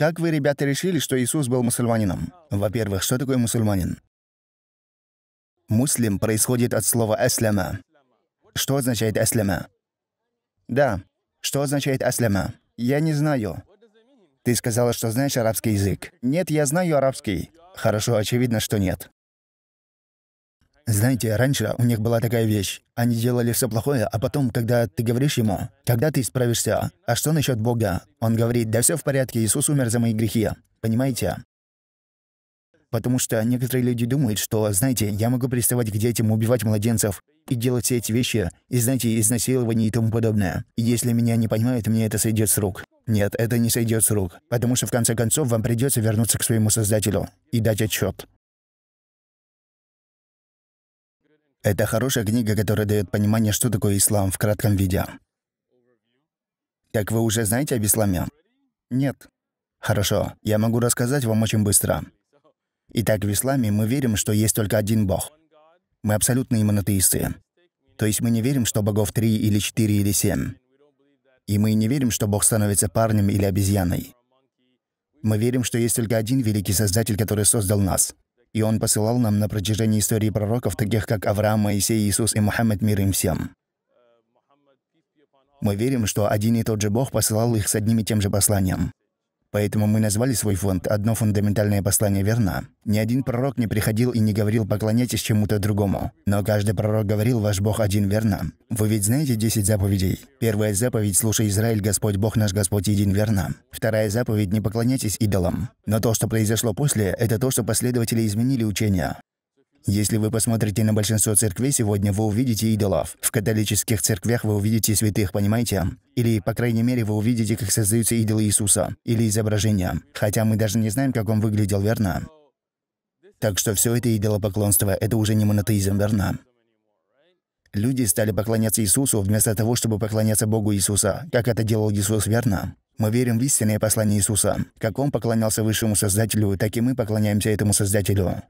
Как вы, ребята, решили, что Иисус был мусульманином? Во-первых, что такое мусульманин? Муслим происходит от слова «эсляма». Что означает «эсляма»? Да. Что означает «эсляма»? Я не знаю. Ты сказала, что знаешь арабский язык. Нет, я знаю арабский. Хорошо, очевидно, что нет. Знаете, раньше у них была такая вещь. Они делали все плохое, а потом, когда ты говоришь ему, когда ты исправишься, а что насчет Бога? Он говорит, да все в порядке, Иисус умер за мои грехи. Понимаете? Потому что некоторые люди думают, что, знаете, я могу приставать к детям, убивать младенцев и делать все эти вещи, и, знаете, изнасилование и тому подобное. И если меня не понимают, мне это сойдет с рук. Нет, это не сойдет с рук, потому что в конце концов вам придется вернуться к своему создателю и дать отчет. Это хорошая книга, которая дает понимание, что такое ислам в кратком виде. Как вы уже знаете об исламе? Нет. Хорошо, я могу рассказать вам очень быстро. Итак, в исламе мы верим, что есть только один Бог. Мы абсолютные монотеисты. То есть мы не верим, что богов три или четыре или семь. И мы не верим, что Бог становится парнем или обезьяной. Мы верим, что есть только один великий Создатель, который создал нас и Он посылал нам на протяжении истории пророков, таких как Авраам, Моисей, Иисус и Мухаммед, мир им всем. Мы верим, что один и тот же Бог посылал их с одним и тем же посланием. Поэтому мы назвали свой фонд «Одно фундаментальное послание верно». Ни один пророк не приходил и не говорил «поклоняйтесь чему-то другому». Но каждый пророк говорил «Ваш Бог один верно». Вы ведь знаете 10 заповедей? Первая заповедь «Слушай, Израиль, Господь Бог наш, Господь един верно». Вторая заповедь «Не поклоняйтесь идолам». Но то, что произошло после, это то, что последователи изменили учение. Если вы посмотрите на большинство церквей сегодня, вы увидите идолов. В католических церквях вы увидите святых, понимаете? Или, по крайней мере, вы увидите, как создаются идолы Иисуса или изображения. Хотя мы даже не знаем, как он выглядел, верно? Так что все это идолопоклонство – это уже не монотеизм, верно? Люди стали поклоняться Иисусу вместо того, чтобы поклоняться Богу Иисуса, как это делал Иисус, верно? Мы верим в истинное послание Иисуса. Как Он поклонялся Высшему Создателю, так и мы поклоняемся этому Создателю.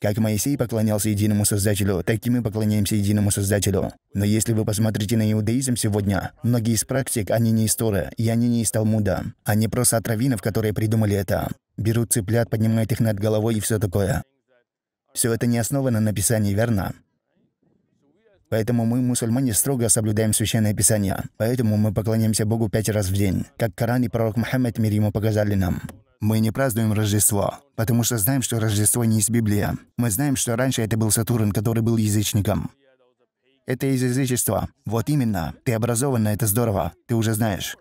Как Моисей поклонялся единому Создателю, так и мы поклоняемся единому Создателю. Но если вы посмотрите на иудаизм сегодня, многие из практик, они не из Торы, и они не из Талмуда. Они просто от раввинов, которые придумали это. Берут цыплят, поднимают их над головой и все такое. Все это не основано на Писании, верно? Поэтому мы, мусульмане, строго соблюдаем Священное Писание. Поэтому мы поклоняемся Богу пять раз в день, как Коран и пророк Мухаммед, мир ему, показали нам. Мы не празднуем Рождество, потому что знаем, что Рождество не из Библии. Мы знаем, что раньше это был Сатурн, который был язычником. Это из язычества. Вот именно. Ты образованно, это здорово. Ты уже знаешь.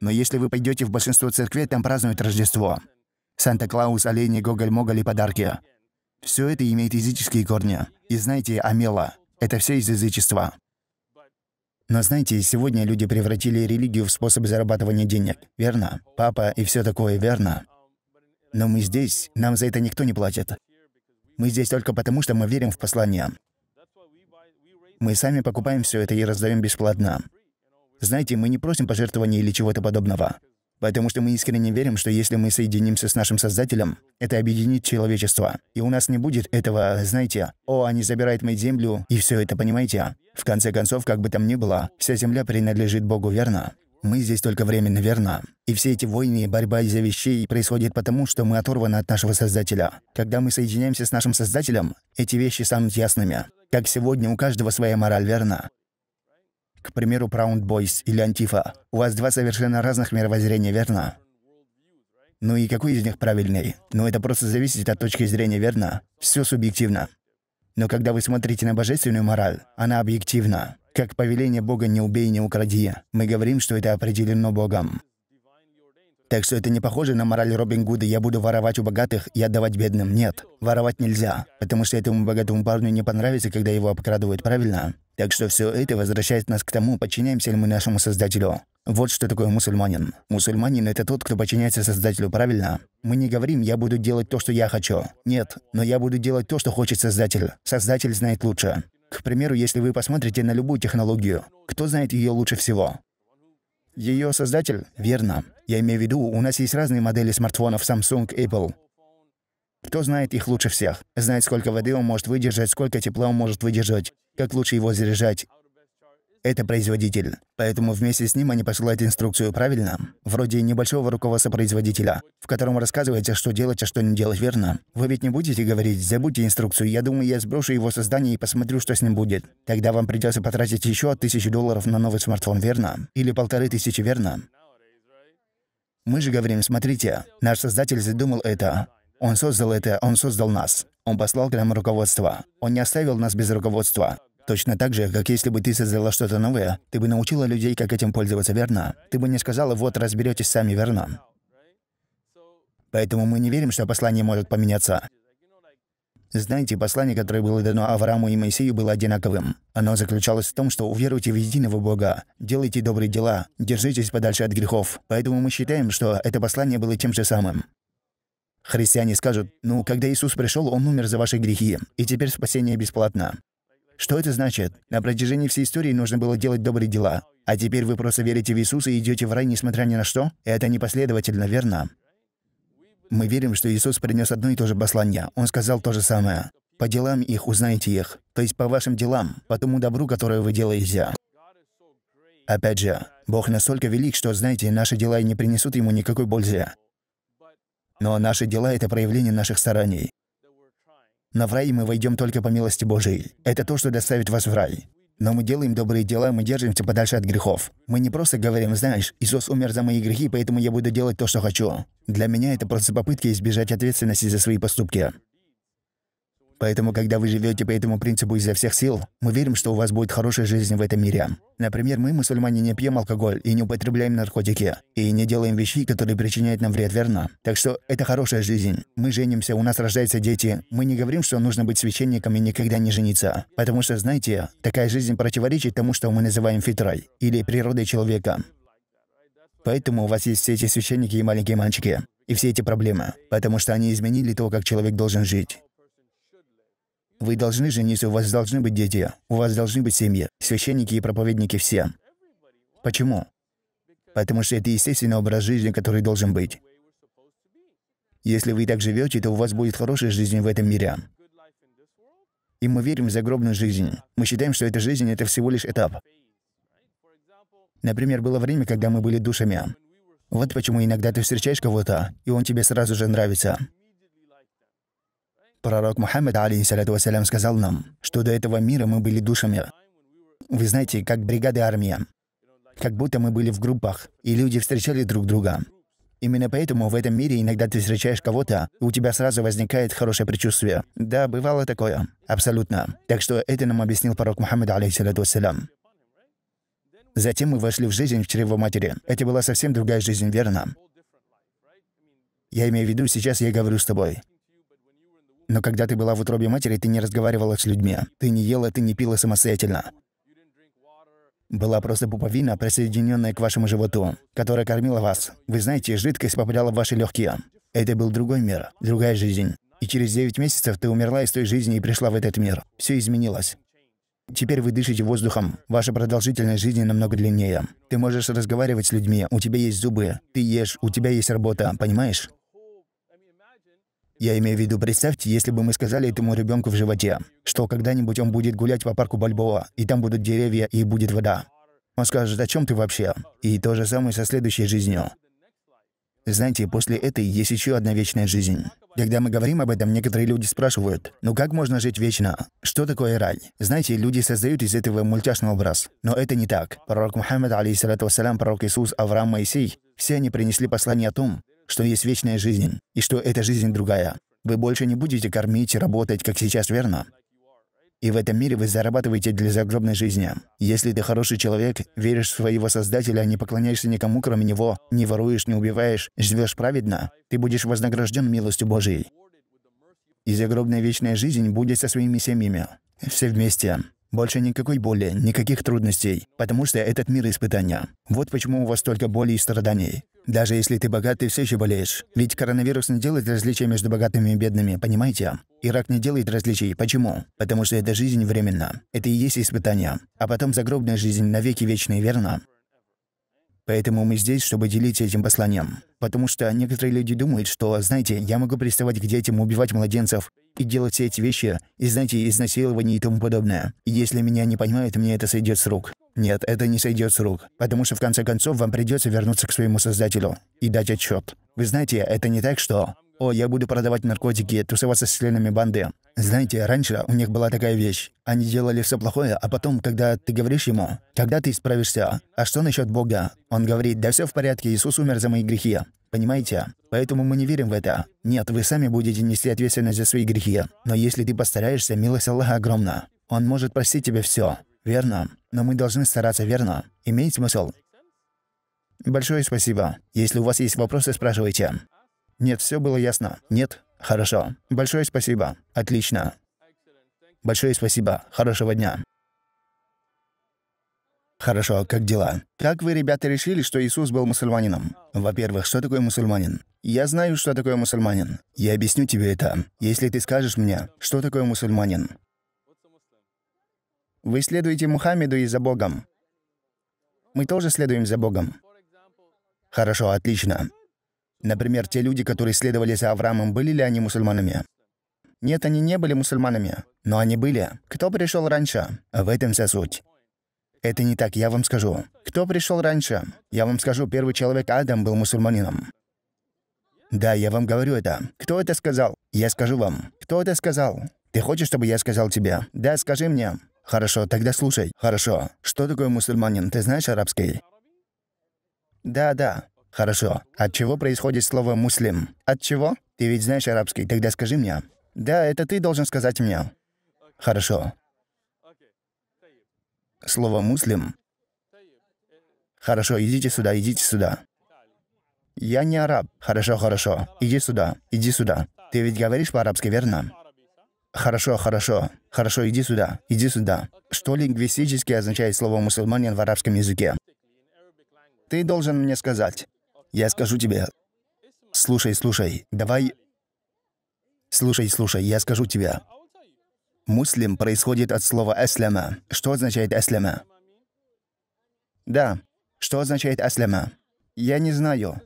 Но если вы пойдете в большинство церквей, там празднуют Рождество. Санта-Клаус, олени, гоголь-моголь и подарки. Все это имеет языческие корни. И знаете, Амела – это все из язычества. Но знаете, сегодня люди превратили религию в способ зарабатывания денег, верно? Папа и все такое, верно? Но мы здесь, нам за это никто не платит. Мы здесь только потому, что мы верим в послание. Мы сами покупаем все это и раздаем бесплатно. Знаете, мы не просим пожертвований или чего-то подобного. Потому что мы искренне верим, что если мы соединимся с нашим Создателем, это объединит человечество. И у нас не будет этого, знаете, «О, они забирают мою землю» и все это, понимаете? В конце концов, как бы там ни было, вся земля принадлежит Богу, верно? Мы здесь только временно, верно? И все эти войны и борьба из-за вещей происходит потому, что мы оторваны от нашего Создателя. Когда мы соединяемся с нашим Создателем, эти вещи станут ясными. Как сегодня, у каждого своя мораль, верно? К примеру, Proud Boys или Антифа. У вас два совершенно разных мировоззрения, верно? Ну и какой из них правильный? Ну это просто зависит от точки зрения, верно? Все субъективно. Но когда вы смотрите на божественную мораль, она объективна. Как повеление Бога «не убей, не укради», мы говорим, что это определено Богом. Так что это не похоже на мораль Робин Гуда «я буду воровать у богатых и отдавать бедным». Нет, воровать нельзя, потому что этому богатому парню не понравится, когда его обкрадывают, правильно? Так что все это возвращает нас к тому, подчиняемся ли мы нашему Создателю. Вот что такое мусульманин. Мусульманин – это тот, кто подчиняется Создателю, правильно? Мы не говорим «я буду делать то, что я хочу». Нет, но я буду делать то, что хочет Создатель. Создатель знает лучше. К примеру, если вы посмотрите на любую технологию, кто знает ее лучше всего? Ее создатель? Верно. Я имею в виду, у нас есть разные модели смартфонов Samsung, Apple. Кто знает их лучше всех? Знает, сколько воды он может выдержать, сколько тепла он может выдержать, как лучше его заряжать это производитель. Поэтому вместе с ним они посылают инструкцию, правильно? Вроде небольшого руководства производителя, в котором рассказывается, что делать, а что не делать, верно? Вы ведь не будете говорить, забудьте инструкцию, я думаю, я сброшу его создание и посмотрю, что с ним будет. Тогда вам придется потратить еще тысячу долларов на новый смартфон, верно? Или полторы тысячи, верно? Мы же говорим, смотрите, наш создатель задумал это. Он создал это, он создал нас. Он послал к нам руководство. Он не оставил нас без руководства. Точно так же, как если бы ты создала что-то новое, ты бы научила людей, как этим пользоваться верно. Ты бы не сказала «вот, разберетесь сами верно». Поэтому мы не верим, что послание может поменяться. Знаете, послание, которое было дано Аврааму и Моисею, было одинаковым. Оно заключалось в том, что уверуйте в единого Бога, делайте добрые дела, держитесь подальше от грехов. Поэтому мы считаем, что это послание было тем же самым. Христиане скажут, ну, когда Иисус пришел, Он умер за ваши грехи, и теперь спасение бесплатно. Что это значит? На протяжении всей истории нужно было делать добрые дела. А теперь вы просто верите в Иисуса и идете в рай, несмотря ни на что? Это непоследовательно, верно? Мы верим, что Иисус принес одно и то же послание. Он сказал то же самое. «По делам их узнаете их», то есть по вашим делам, по тому добру, которое вы делаете. Опять же, Бог настолько велик, что, знаете, наши дела не принесут Ему никакой пользы. Но наши дела — это проявление наших стараний. На в рай мы войдем только по милости Божией. Это то, что доставит вас в рай. Но мы делаем добрые дела, мы держимся подальше от грехов. Мы не просто говорим, знаешь, Иисус умер за мои грехи, поэтому я буду делать то, что хочу. Для меня это просто попытка избежать ответственности за свои поступки. Поэтому, когда вы живете по этому принципу изо всех сил, мы верим, что у вас будет хорошая жизнь в этом мире. Например, мы, мусульмане, не пьем алкоголь и не употребляем наркотики, и не делаем вещей, которые причиняют нам вред, верно? Так что это хорошая жизнь. Мы женимся, у нас рождаются дети. Мы не говорим, что нужно быть священником и никогда не жениться. Потому что, знаете, такая жизнь противоречит тому, что мы называем фитрой, или природой человека. Поэтому у вас есть все эти священники и маленькие мальчики, и все эти проблемы, потому что они изменили то, как человек должен жить. Вы должны жениться, у вас должны быть дети, у вас должны быть семьи, священники и проповедники все. Почему? Потому что это естественный образ жизни, который должен быть. Если вы так живете, то у вас будет хорошая жизнь в этом мире. И мы верим в загробную жизнь. Мы считаем, что эта жизнь — это всего лишь этап. Например, было время, когда мы были душами. Вот почему иногда ты встречаешь кого-то, и он тебе сразу же нравится. Пророк Мухаммад, алейхиссалату вассалям, сказал нам, что до этого мира мы были душами. Вы знаете, как бригады армия. Как будто мы были в группах, и люди встречали друг друга. Именно поэтому в этом мире иногда ты встречаешь кого-то, и у тебя сразу возникает хорошее предчувствие. Да, бывало такое. Абсолютно. Так что это нам объяснил пророк Мухаммад, алейхиссалату вассалям. Затем мы вошли в жизнь в чрево матери. Это была совсем другая жизнь, верно? Я имею в виду, сейчас я говорю с тобой. Но когда ты была в утробе матери, ты не разговаривала с людьми. Ты не ела, ты не пила самостоятельно. Была просто пуповина, присоединенная к вашему животу, которая кормила вас. Вы знаете, жидкость попадала в ваши легкие. Это был другой мир, другая жизнь. И через 9 месяцев ты умерла из той жизни и пришла в этот мир. Все изменилось. Теперь вы дышите воздухом. Ваша продолжительность жизни намного длиннее. Ты можешь разговаривать с людьми, у тебя есть зубы, ты ешь, у тебя есть работа, понимаешь? Я имею в виду, представьте, если бы мы сказали этому ребенку в животе, что когда-нибудь он будет гулять по парку Бальбоа, и там будут деревья, и будет вода. Он скажет, о чем ты вообще? И то же самое со следующей жизнью. Знаете, после этой есть еще одна вечная жизнь. Когда мы говорим об этом, некоторые люди спрашивают, ну как можно жить вечно? Что такое рай? Знаете, люди создают из этого мультяшный образ. Но это не так. Пророк Мухаммад, алейхиссалату вассалям, пророк Иисус, Авраам, Моисей, все они принесли послание о том, что есть вечная жизнь, и что эта жизнь другая. Вы больше не будете кормить и работать, как сейчас, верно? И в этом мире вы зарабатываете для загробной жизни. Если ты хороший человек, веришь в своего Создателя, не поклоняешься никому, кроме Него, не воруешь, не убиваешь, живешь праведно, ты будешь вознагражден милостью Божией. И загробная вечная жизнь будет со своими семьями. Все вместе. Больше никакой боли, никаких трудностей, потому что этот мир испытания. Вот почему у вас только боли и страданий. Даже если ты богат, ты все еще болеешь. Ведь коронавирус не делает различия между богатыми и бедными, понимаете? И рак не делает различий. Почему? Потому что эта жизнь временна. Это и есть испытание. А потом загробная жизнь навеки вечная, верно? Поэтому мы здесь, чтобы делиться этим посланием. Потому что некоторые люди думают, что, знаете, я могу приставать к детям, убивать младенцев, и делать все эти вещи, и, знаете, изнасилование и тому подобное. И если меня не понимают, мне это сойдет с рук. Нет, это не сойдет с рук, потому что в конце концов вам придется вернуться к своему создателю и дать отчет. Вы знаете, это не так, что «О, я буду продавать наркотики, тусоваться с членами банды». Знаете, раньше у них была такая вещь. Они делали все плохое, а потом, когда ты говоришь ему, «Когда ты исправишься? А что насчет Бога?» Он говорит, «Да все в порядке, Иисус умер за мои грехи». Понимаете? Поэтому мы не верим в это. Нет, вы сами будете нести ответственность за свои грехи. Но если ты постараешься, милость Аллаха огромна. Он может простить тебе все. Верно. Но мы должны стараться, верно? Имеет смысл? Большое спасибо. Если у вас есть вопросы, спрашивайте. Нет, все было ясно. Нет? Хорошо. Большое спасибо. Отлично. Большое спасибо. Хорошего дня. Хорошо, как дела? Как вы, ребята, решили, что Иисус был мусульманином? Во-первых, что такое мусульманин? Я знаю, что такое мусульманин. Я объясню тебе это, если ты скажешь мне, что такое мусульманин. Вы следуете Мухаммеду и за Богом. Мы тоже следуем за Богом. Хорошо, отлично. Например, те люди, которые следовали за Авраамом, были ли они мусульманами? Нет, они не были мусульманами, но они были. Кто пришел раньше? В этом вся суть. Это не так, я вам скажу. Кто пришел раньше? Я вам скажу, первый человек Адам был мусульманином. Да, я вам говорю это. Кто это сказал? Я скажу вам. Кто это сказал? Ты хочешь, чтобы я сказал тебе? Да, скажи мне. Хорошо, тогда слушай. Хорошо. Что такое мусульманин? Ты знаешь арабский? Да, да. Хорошо. От чего происходит слово «муслим»? От чего? Ты ведь знаешь арабский, тогда скажи мне. Да, это ты должен сказать мне. Хорошо. Слово «муслим». Хорошо, идите сюда, идите сюда. Я не араб. Хорошо, хорошо. Иди сюда, иди сюда. Ты ведь говоришь по-арабски, верно? Хорошо, хорошо. Хорошо, иди сюда, иди сюда. Что лингвистически означает слово «мусульманин» в арабском языке? Ты должен мне сказать. Я скажу тебе... Слушай, слушай, давай... Слушай, слушай, я скажу тебе. Муслим происходит от слова «эслема». Что означает «эслема»? Да. Что означает «эслема»? Я не знаю.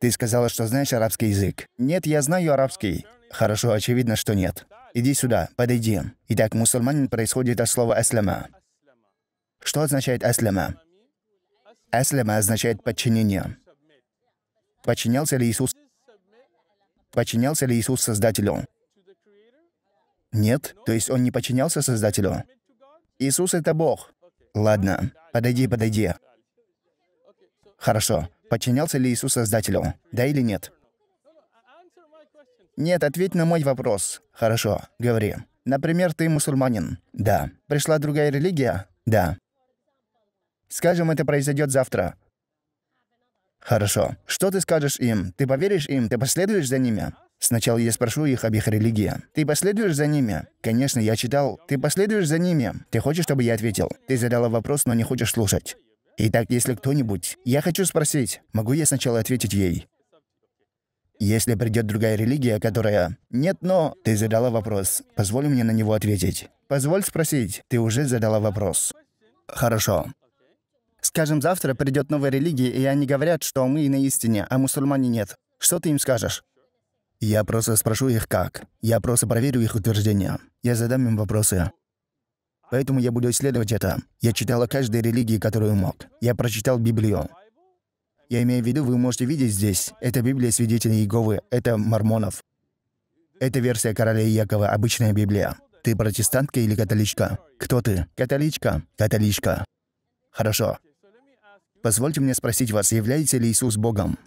Ты сказала, что знаешь арабский язык. Нет, я знаю арабский. Хорошо, очевидно, что нет. Иди сюда, подойди. Итак, мусульманин происходит от слова «эслема». Что означает «эслема»? «Эслема» означает «подчинение». Подчинялся ли Иисус? Подчинялся ли Иисус Создателю? Нет, то есть он не подчинялся Создателю. Иисус — это Бог. Ладно, подойди, подойди. Хорошо. Подчинялся ли Иисус Создателю? Да или нет? Нет, ответь на мой вопрос. Хорошо, говори. Например, ты мусульманин. Да. Пришла другая религия? Да. Скажем, это произойдет завтра. «Хорошо. Что ты скажешь им? Ты поверишь им? Ты последуешь за ними?» Сначала я спрошу их об их религии. «Ты последуешь за ними?» Конечно, я читал. «Ты последуешь за ними?» Ты хочешь, чтобы я ответил? Ты задала вопрос, но не хочешь слушать. Итак, если кто-нибудь... Я хочу спросить, могу я сначала ответить ей? Если придет другая религия, которая... Нет, но... Ты задала вопрос. Позволь мне на него ответить. Позволь спросить. Ты уже задала вопрос. Хорошо. Скажем, завтра придет новая религия, и они говорят, что мы на истине, а мусульмане нет. Что ты им скажешь? Я просто спрошу их как. Я просто проверю их утверждения. Я задам им вопросы. Поэтому я буду исследовать это. Я читал о каждой религии, которую мог. Я прочитал Библию. Я имею в виду, вы можете видеть здесь. Это Библия свидетелей Иеговы, это мормонов. Это версия короля Якова, обычная Библия. Ты протестантка или католичка? Кто ты? Католичка. Католичка. Хорошо. Позвольте мне спросить вас, является ли Иисус Богом?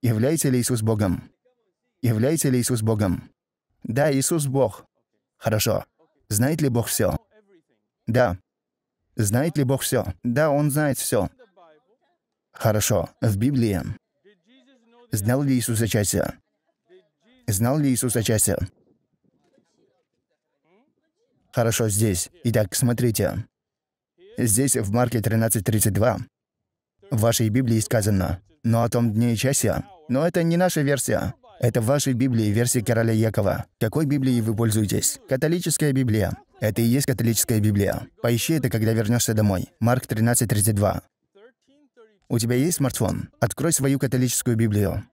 Является ли Иисус Богом? Является ли Иисус Богом? Да, Иисус Бог. Хорошо. Знает ли Бог все? Да. Знает ли Бог все? Да, Он знает все. Хорошо. В Библии. Знал ли Иисус о Знал ли Иисус о Хорошо, здесь. Итак, смотрите. Здесь, в Марке 13.32, в вашей Библии сказано, «Но о том дне и часе». Но это не наша версия. Это в вашей Библии, версия короля Якова. Какой Библией вы пользуетесь? Католическая Библия. Это и есть католическая Библия. Поищи это, когда вернешься домой. Марк 13.32. У тебя есть смартфон? Открой свою католическую Библию.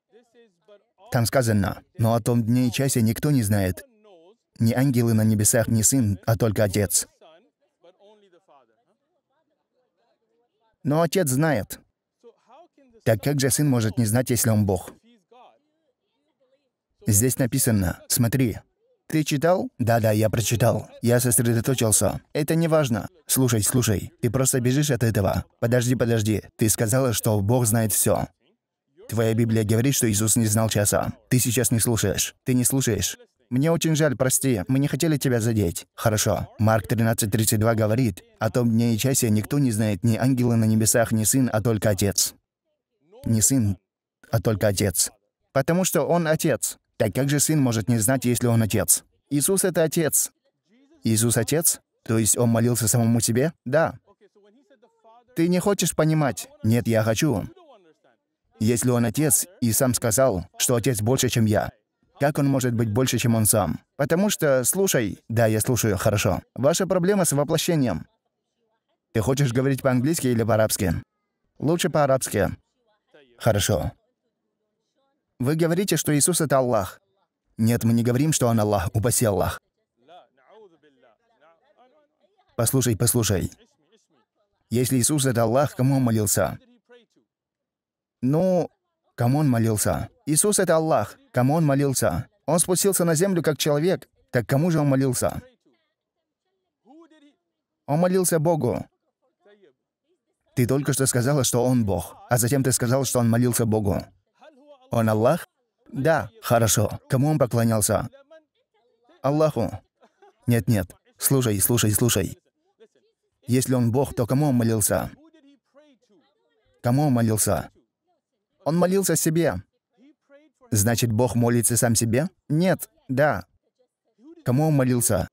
Там сказано, «Но о том дне и часе никто не знает, ни ангелы на небесах, ни сын, а только отец». Но отец знает. Так как же сын может не знать, если он Бог? Здесь написано, смотри. Ты читал? Да-да, я прочитал. Я сосредоточился. Это не важно. Слушай, слушай, ты просто бежишь от этого. Подожди, подожди. Ты сказала, что Бог знает все. Твоя Библия говорит, что Иисус не знал часа. Ты сейчас не слушаешь. Ты не слушаешь. Мне очень жаль, прости, мы не хотели тебя задеть. Хорошо. Марк 13.32 говорит, о том дне и часе никто не знает, ни ангелы на небесах, ни сын, а только отец. Не сын, а только отец. Потому что он отец. Так как же сын может не знать, если он отец? Иисус — это отец. Иисус — отец? То есть он молился самому себе? Да. Ты не хочешь понимать? Нет, я хочу. Если он отец и сам сказал, что отец больше, чем я, как он может быть больше, чем он сам? Потому что, слушай... Да, я слушаю, хорошо. Ваша проблема с воплощением. Ты хочешь говорить по-английски или по-арабски? Лучше по-арабски. Хорошо. Вы говорите, что Иисус — это Аллах. Нет, мы не говорим, что Он Аллах, упаси Аллах. Послушай, послушай. Если Иисус — это Аллах, кому Он молился? Ну, кому Он молился? Иисус — это Аллах. Кому он молился? Он спустился на землю как человек. Так кому же он молился? Он молился Богу. Ты только что сказала, что он Бог, а затем ты сказал, что он молился Богу. Он Аллах? Да. Хорошо. Кому он поклонялся? Аллаху. Нет-нет. Слушай, слушай, слушай. Если он Бог, то кому он молился? Кому он молился? Он молился себе. Значит, Бог молится сам себе? Нет, да. Кому он молился?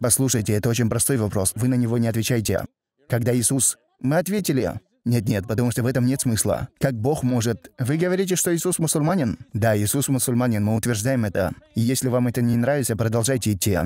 Послушайте, это очень простой вопрос, вы на него не отвечаете. Когда Иисус... Мы ответили. Нет-нет, потому что в этом нет смысла. Как Бог может... Вы говорите, что Иисус мусульманин? Да, Иисус мусульманин, мы утверждаем это. И если вам это не нравится, продолжайте идти.